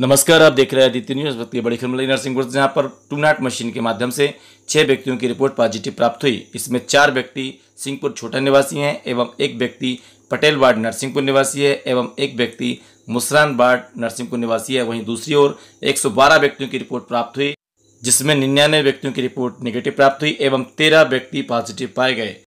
नमस्कार आप देख रहे हैं आदित्य न्यूज की बड़ी खबर मिली बोर्ड जहां पर नाट मशीन के माध्यम से छह व्यक्तियों की रिपोर्ट पॉजिटिव प्राप्त हुई इसमें चार व्यक्ति सिंहपुर छोटा निवासी हैं एवं एक व्यक्ति पटेल वार्ड नरसिंहपुर निवासी है एवं एक व्यक्ति मुसरान वार्ड नरसिंहपुर निवासी है वहीं दूसरी ओर एक व्यक्तियों की रिपोर्ट प्राप्त हुई जिसमें निन्यानवे व्यक्तियों की रिपोर्ट निगेटिव प्राप्त हुई एवं तेरह व्यक्ति पॉजिटिव पाए गए